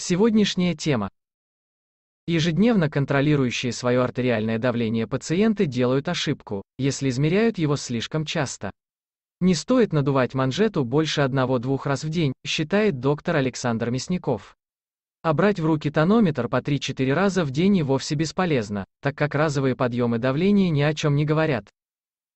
Сегодняшняя тема. Ежедневно контролирующие свое артериальное давление пациенты делают ошибку, если измеряют его слишком часто. Не стоит надувать манжету больше одного-двух раз в день, считает доктор Александр Мясников. А брать в руки тонометр по 3-4 раза в день и вовсе бесполезно, так как разовые подъемы давления ни о чем не говорят.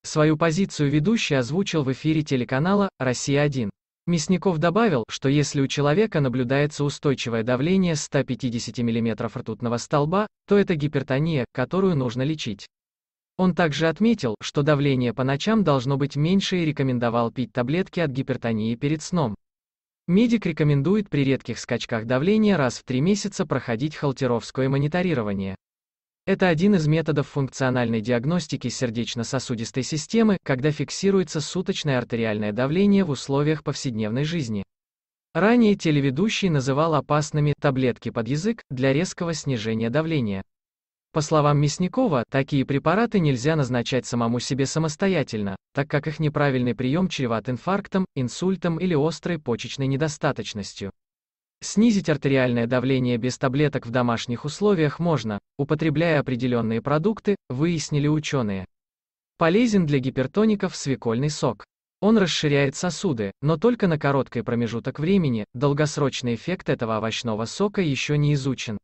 Свою позицию ведущий озвучил в эфире телеканала «Россия-1». Мясников добавил, что если у человека наблюдается устойчивое давление 150 мм ртутного столба, то это гипертония, которую нужно лечить. Он также отметил, что давление по ночам должно быть меньше и рекомендовал пить таблетки от гипертонии перед сном. Медик рекомендует при редких скачках давления раз в три месяца проходить халтеровское мониторирование. Это один из методов функциональной диагностики сердечно-сосудистой системы, когда фиксируется суточное артериальное давление в условиях повседневной жизни. Ранее телеведущий называл опасными таблетки под язык для резкого снижения давления. По словам Мясникова, такие препараты нельзя назначать самому себе самостоятельно, так как их неправильный прием чреват инфарктом, инсультом или острой почечной недостаточностью. Снизить артериальное давление без таблеток в домашних условиях можно, употребляя определенные продукты, выяснили ученые. Полезен для гипертоников свекольный сок. Он расширяет сосуды, но только на короткий промежуток времени, долгосрочный эффект этого овощного сока еще не изучен.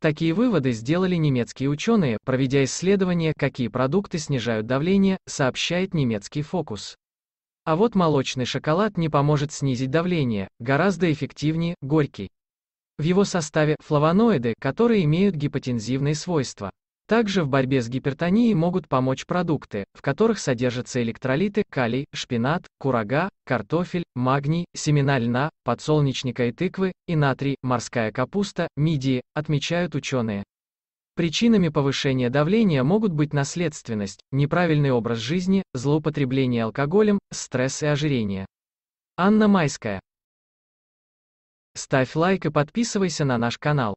Такие выводы сделали немецкие ученые, проведя исследование, какие продукты снижают давление, сообщает немецкий фокус. А вот молочный шоколад не поможет снизить давление, гораздо эффективнее горький. В его составе флавоноиды, которые имеют гипотензивные свойства. Также в борьбе с гипертонией могут помочь продукты, в которых содержатся электролиты, калий, шпинат, курага, картофель, магний, семена льна, подсолнечника и тыквы, и натрий, морская капуста, мидии, отмечают ученые. Причинами повышения давления могут быть наследственность, неправильный образ жизни, злоупотребление алкоголем, стресс и ожирение. Анна Майская. Ставь лайк и подписывайся на наш канал.